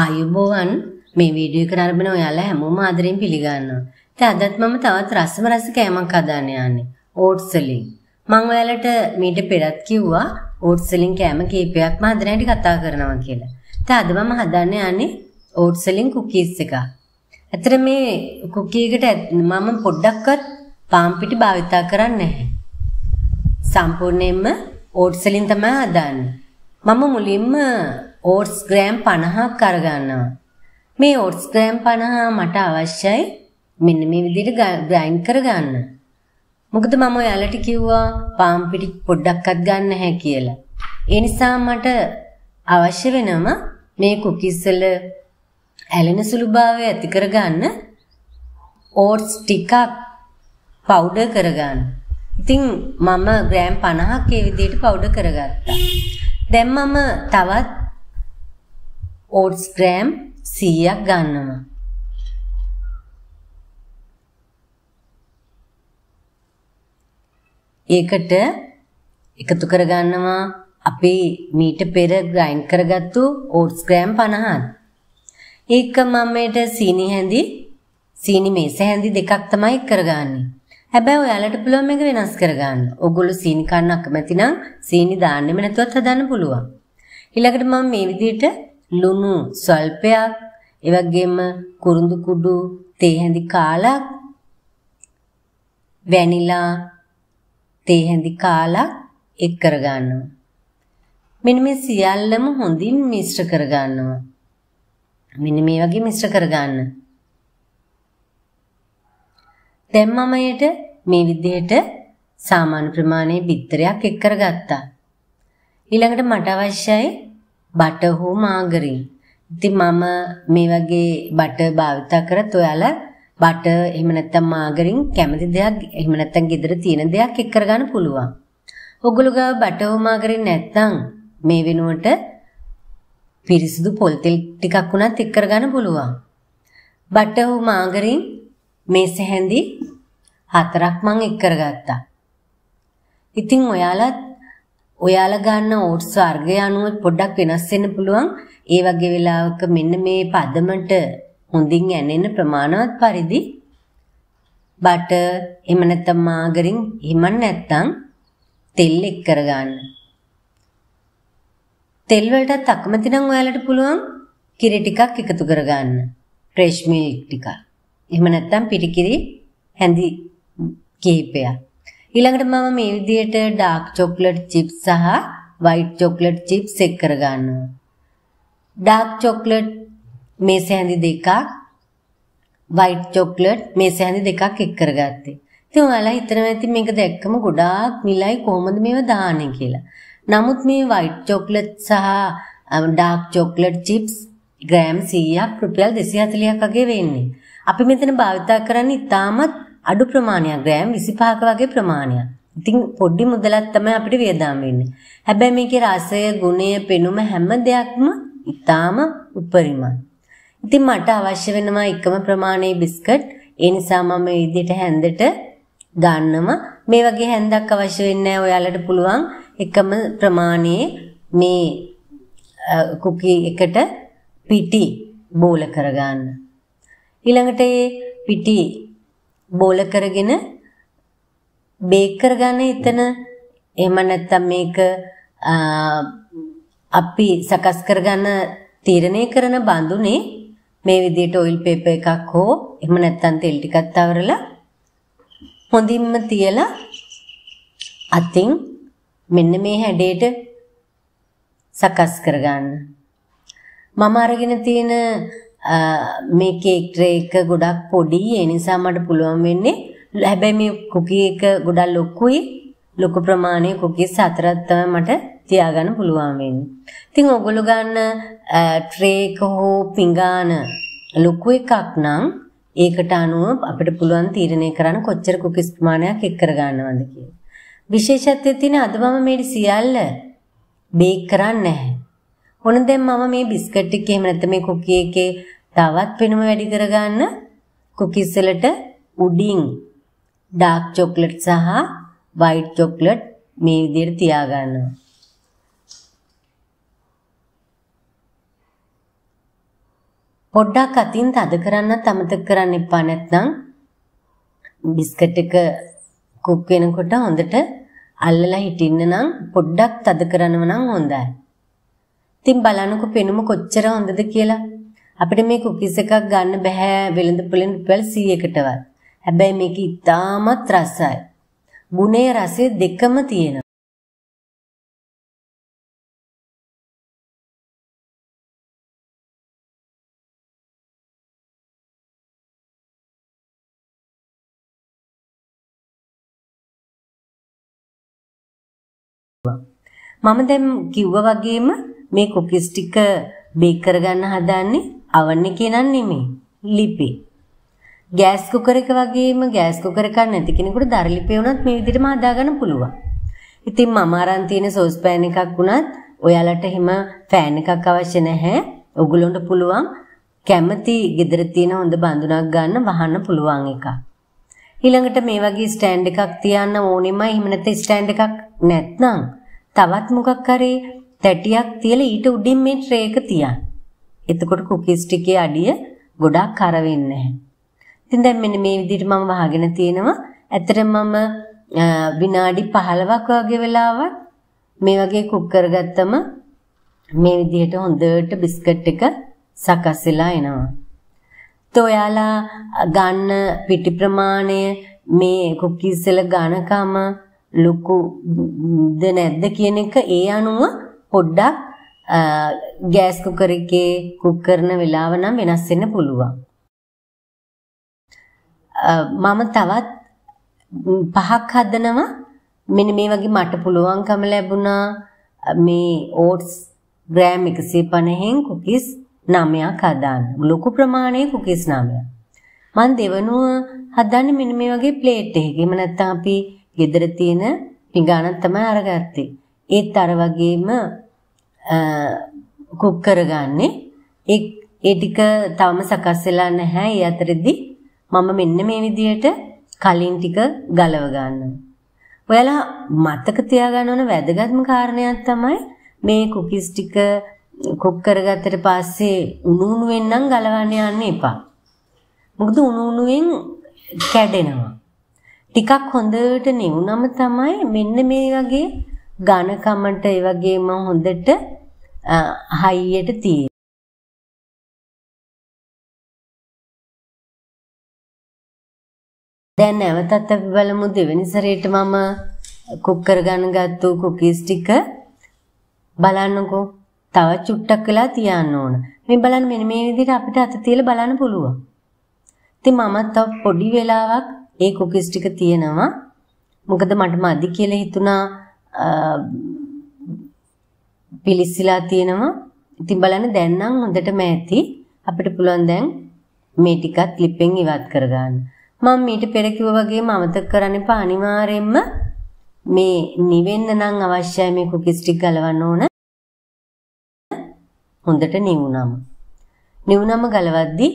ආයුබෝවන් මේ වීඩියෝ එක නරඹන ඔයාලා හැමෝම ආදරෙන් පිළිගන්නවා. ඉතින් අදත් මම තවත් රසම රස කෑමක් හදාන්න යන්නේ. ඕට්ස් වලින්. මම ඔයාලට මීට පෙරත් කිව්වා ඕට්ස් වලින් කෑම කීපයක් මම හදනට කතා කරනවා කියලා. ඉතින් අද මම හදන්න යන්නේ ඕට්ස් වලින් කුකීස් එකක්. අතර මේ කුකී එකට මම පොඩ්ඩක්වත් පාන් පිටි භාවිත කරන්නේ නැහැ. සම්පූර්ණයෙන්ම ඕට්ස් වලින් තමයි හදන්නේ. මම මුලින්ම ඕට්ස් ග්‍රෑම් 50ක් අරගන්නවා. මේ ඕට්ස් ග්‍රෑම් 50 මට අවශ්‍යයි. මෙන්න මේ විදිහට ග්‍රයින්ඩ් කරගන්න. මොකද මම ඔයාලට කිව්වා පාම් පිටි පොඩ්ඩක්වත් ගන්න නැහැ කියලා. ඒ නිසා මට අවශ්‍ය වෙනම මේ කුකිස් වල ඇලෙන සුළුභාවය ඇති කරගන්න ඕට්ස් ටිකක් පවුඩර් කරගන්න. ඉතින් මම ග්‍රෑම් 50ක් ඒ විදිහට පවුඩර් කරගත්තා. දැන් මම තවත් ඕට්ස් ග්‍රෑම් 100ක් ගන්නවා. ඒකට එකතු කරගන්නවා අපි මීට පෙර ග්‍රයින්ඩ් කරගත්තු ඕට්ස් ග්‍රෑම් 50ක්. ඒක මම මේට සීනි හැඳි සීනි මේස හැඳි දෙකක් තමයි කරගන්නේ. හැබැයි ඔයාලට පුළුවන් මේක වෙනස් කරගන්න. ඔගොල්ලෝ සීනි කන්න අකමැති නම් සීනි දාන්නෙම නැතුවත් හදන්න පුළුවන්. ඊළඟට මම මේ විදිහට ලුණු ස්වල්පයක් ඒ වගේම කුරුඳු කුඩු තේ හැඳි කාලක් වැනිලා තේ හැඳි කාලක් එක් කරගන්නවා. මෙන්න මේ සියල්ලම හොඳින් මිශ්‍ර කරගන්නවා. මෙන්න මේ වගේ මිශ්‍ර කරගන්න. දැන් මම යට මේ විදිහට සාමාන්‍ය ප්‍රමාණයේ බිත්තරයක් එක් කරගත්තා. ඊළඟට මට අවශ්‍යයි බටර් හෝ මාගරින්. ඉතින් මම මේ වගේ බටර් භාවිතා කරත් ඔයාලා බටර් එහෙම නැත්නම් මාගරින් කැමති දෙයක් එහෙම නැත්නම් ගෙදර තියෙන දෙයක් එක් කරගන්න පුළුවන්. ඔගොල්ලෝ ගාව බටර් හෝ මාගරින් නැත්නම් මේ වෙනුවට පිරිසිදු පොල් තෙල් ටිකක් උනත් එක් කරගන්න පුළුවන්. බටර් හෝ මාගරින් මේ සැහැඳි හතරක් මම එක් කරගත්තා. ඉතින් ඔයාලා ඔයාලා ගන්න ඕට්ස් වර්ගය අනුව පොඩ්ඩක් වෙනස් වෙන්න පුළුවන්. ඒ වගේ වෙලාවක මෙන්න මේ පදමට හොඳින් ඇනෙන ප්‍රමාණවත් පරිදි බටර් එහෙම නැත්නම් මාගරින් එහෙම නැත්නම් තෙල් එක් කරගන්න. තෙල් වලටත් අකමැති නම් ඔයාලට පුළුවන් කිරි ටිකක් එකතු කරගන්න. ෆ්‍රෙෂ් මිල්ක් ටිකක්. එහෙම නැත්නම් පිටිකිරි හැඳි කිහිපයක්. ඊළඟට මම මේ විදිහට ඩාර්ක් චොක්ලට් චිප්ස් සහ white chocolate chips එක් කර ගන්නවා. dark chocolate මේසේ හැඳි දෙකක් white chocolate මේසේ හැඳි දෙකක් එක් කරගත්තේ. ඉතින් ඔයාලා හිතනවා ඇති මේක දැක්කම ගොඩාක් මිලයි කොහොමද මේවා දාන්නේ කියලා. නමුත් මේ white chocolate සහ um, dark chocolate chips gram 100ක් රුපියල් 240ක් වගේ වෙන්නේ. අපි මෙතන භාවිතා කරන්නේ ඉතාමත් අඩු ප්‍රමාණයක් ග්‍රෑම් 25ක වගේ ප්‍රමාණයක්. ඉතින් පොඩි මුදලක් තමයි අපිට වියදම් වෙන්නේ. හැබැයි මේකේ රසය, ගුණය, පෙනුම හැම දෙයක්ම ඊටාම උපරිමයි. ඉතින් මට අවශ්‍ය වෙනවා එකම ප්‍රමාණයේ බිස්කට්. ඒ නිසා මම මේ විදිහට හැන්දට ගන්නම මේ වගේ හැන්දක් අවශ්‍ය වෙන්නේ නැහැ. ඔයාලට පුළුවන් එකම ප්‍රමාණයේ මේ කුකි එකට පිටි බෝල කරගන්න. ඊළඟට පිටි බෝල කරගෙන බේක් කරගන්න එතන එහෙම නැත්නම් මේක අපි සකස් කරගන්න තීරණය කරන බඳුනේ මේ විදිහට ඔයිල් පේපර් එකක් හෝ එහෙම නැත්නම් තෙල් ටිකක් තවරලා හොඳින්ම තියලා අතින් මෙන්න මේ හැඩයට සකස් කරගන්න. මම අරගෙන තියෙන මේ කේක් ට්‍රේ එක ගොඩක් පොඩි ඒ නිසා මට පුළුවන් වෙන්නේ හැබැයි මේ කුකි එක ගොඩක් ලොකුයි ලොකු ප්‍රමාණයේ කුකීස් හතරක් තමයි මට තියාගන්න පුළුවන් වෙන්නේ. ඉතින් ඔගොල්ලෝ ගන්න ට්‍රේ එක හෝ පිඟාන ලොකු එකක් නම් ඒකට අනුව අපිට පුළුවන් තීරණය කරන්න කොච්චර කුකීස් ප්‍රමාණයක් එක් කරගන්නවද කියලා. විශේෂත්වයේ තියෙන අද මම මේ සියල්ල බේක් කරන්නේ නැහැ. ඔන්න දැන් මම මේ බිස්කට් එකේ එහෙම නැත්නම් මේ කුකි එකේ තවත් පෙනුම වැඩි කරගන්න කුකීස් වලට උඩින් ඩාර්ක් චොක්ලට් සහ වයිට් චොක්ලට් මේ විදිහට තියාගන්නවා. පොඩ්ඩක් අතින් තද කරන්නත් අමතක කරන්න එපා නැත්නම් බිස්කට් එක කුක් වෙනකොට හොඳට අල්ලලා හිටින්න නම් පොඩ්ඩක් තද කරනව නම් හොඳයි. ඉතින් බලන්නකො පෙනුම කොච්චර හොඳද කියලා. අපිට මේ කුකිස් එකක් ගන්න බෑ වෙළඳ පොලෙන් රුපියල් 100කටවත්. හැබැයි මේක ඉතාමත් රසයි. ගුණේ රසය දෙකම තියෙනවා. මම දැන් කිව්වා වගේම මේ කුකිස් ටික බේක් කරගන්න හදන්නේ අවන් එකේ නන් නෙමෙයි. ලිපි. ගෑස් කුකර් එක වගේම ගෑස් කුකර් එකක් නැති කෙනෙකුට දර ලිපේ වුණත් මේ විදිහටම හදාගන්න පුළුවන්. ඉතින් මම අරන් තියෙන සෝස් පෑන් එකක් වුණත් ඔයාලට එහෙම ෆෑන් එකක් අවශ්‍ය නැහැ. ඔගලොන්ට පුළුවන් කැමති gedara තියෙන හොඳ බඳුනක් ගන්න වහන්න පුළුවන් එකක්. ඊළඟට මේ වගේ ස්ටෑන්ඩ් එකක් තියන්න ඕනෙමයි. එහෙම නැත්නම් ස්ටෑන්ඩ් එකක් නැත්නම් තවත් මොකක් කරේ තැටියක් තියලා ඊට උඩින් මේ ට්‍රේ එක තියන්න. එතකොට කුකීස් ටිකේ අඩිය ගොඩක් කර වෙන්නේ නැහැ. ඉතින් දැන් මෙන්න මේ විදිහට මම වහගෙන තියෙනවා. ඇත්තටම මම විනාඩි 15ක් වගේ වෙලාවක් මේ වගේ කුක් කරගත්තම මේ විදිහට හොඳට බිස්කට් එක සකස් වෙලා එනවා. තෝයාලා ගන්න පිටි ප්‍රමාණය මේ කුකීස් වල ඝනකම ලොකුද නැද්ද කියන එක ඒ අනුව පොඩ්ඩක් ගෑස් කුකර් එකේ කුක් කරන වෙලාව නම් වෙනස් වෙන්න පුළුවන්. මම තවත් පහක් හදනවා මෙන්න මේ වගේ මට පුළුවන්කම ලැබුණා මේ ඕට්ස් ග්‍රෑම් 150න් කුකිස් 9ක් හදාන්න. ලොකු ප්‍රමාණයේ කුකිස් 9ක්. මම දෙවනුව හදන්නේ මෙන්න මේ වගේ ප්ලේට් එකක. එහෙම නැත්නම් අපි ගෙදර තියෙන පිඟානක් තමයි අරගත්තේ. ඒත් අර වගේම කුක් කරගන්නේ ඒ ඒ ටික තවම සකස් වෙලා නැහැ. ඒ අතරෙදි මම මෙන්න මේ විදියට කලින් ටික ගලව ගන්නවා. ඔයාලා මතක තියාගන්න ඕන වැදගත්ම කාරණයක් තමයි මේ කුකිස් ටික කුක් කරගත්තට පස්සේ උණු උණු වෙන්නම් ගලවන්න යන්න එපා. මොකද උණු උණුෙන් කැඩෙනවා. ටිකක් හොඳට නෙවුනම තමයි මෙන්න මේ වගේ ඝනකමට ඒ වගේම හොඳට හයියට තියෙන. දැන් නැවතත් අපි බලමු දෙවෙනි සැරේට මම කුක් කරගන්න ගත්තු කුකීස් ටික බලන්නකෝ. තව චුට්ටක් වෙලා තියන්න ඕන. මේ බලන්න මෙන්න මේ විදිහට අපිට අත තියලා බලන්න පුළුවන්. ඉතින් මමත් තව පොඩි වෙලාවක් ඒ කුකීස් ටික තියෙනවා. මොකද මට මදි කියලා හිතුණා පිලිස්සලා තියෙනවා. ඉතින් බලන්න දැන් නම් හොඳටම ඇති. අපිට පුළුවන් දැන් මේ ටිකත් ලිපෙන් ඉවත් කරගන්න. මම මීට පෙර කිව්වා වගේම අමතක කරන්න එපා අනිවාර්යයෙන්ම මේ නිවෙන්න නම් අවශ්‍යයි මේ කුකිස් ටික ගලවන්න ඕන. හොඳට නිවුනම. නිවුනම ගලවද්දි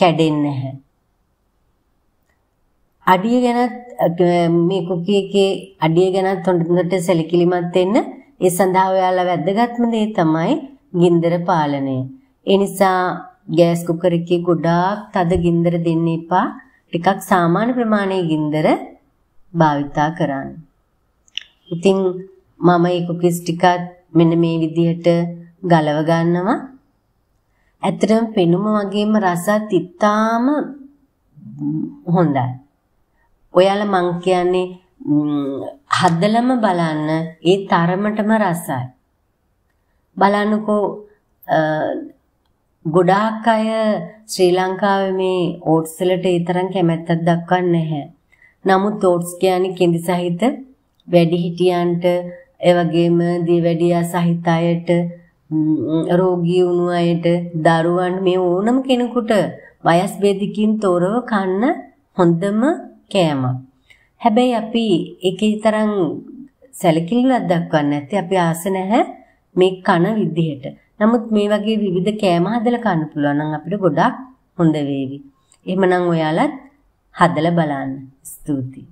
කැඩෙන්නේ නැහැ. අඩිය ගැනත් මේ කුකි එකේ අඩිය ගැනත් හොඳට සැලකිලිමත් වෙන්න ඒ සඳහා ඔයාලා වැදගත්ම දේ තමයි ගින්දර පාලනය. ඒ නිසා ගෑස් කුකර් එකේ ගොඩාක් තද ගින්දර දෙන්න එපා. ටිකක් සාමාන්‍ය ප්‍රමාණයේ ගින්දර භාවිතා කරන්න. ඉතින් මම මේ කුකිස් ටිකත් මෙන්න මේ විදිහට ගලව ගන්නවා. ඇත්තටම පෙනුම වගේම රසත් ඉතාම හොඳයි. ඔයාලා මං කියන්නේ හදලම බලන්න ඒ තරමටම රසයි. බලන්නකෝ ගොඩාක් අය ශ්‍රී ලංකාවේ මේ ඕට්ස් වලට ඒ තරම් කැමැත්තක් දක්වන්නේ නැහැ. නමුත් ඕට්ස් කියන්නේ කෙඳි සහිත වැඩිහිටියන්ට ඒ වගේම දිවැඩියා සහිත අයට රෝගී වුණු අයට දරුවන් මේ ඕනම කෙනෙකුට වයස් බෙදකින් තොරව කන්න හොඳම කෑමක්. හැබැයි අපි ඒකේ තරම් සැලකිල්ලක් දක්වන්නේ නැති අපි ආස නැහැ මේ කන විදිහට. නමුත් මේ වගේ විවිධ කෑම හදලා කන්න පුළුවන් නම් අපිට ගොඩක් හොඳ වේවි. එහෙමනම් ඔයාලත් හදලා බලන්න. ස්තුතියි.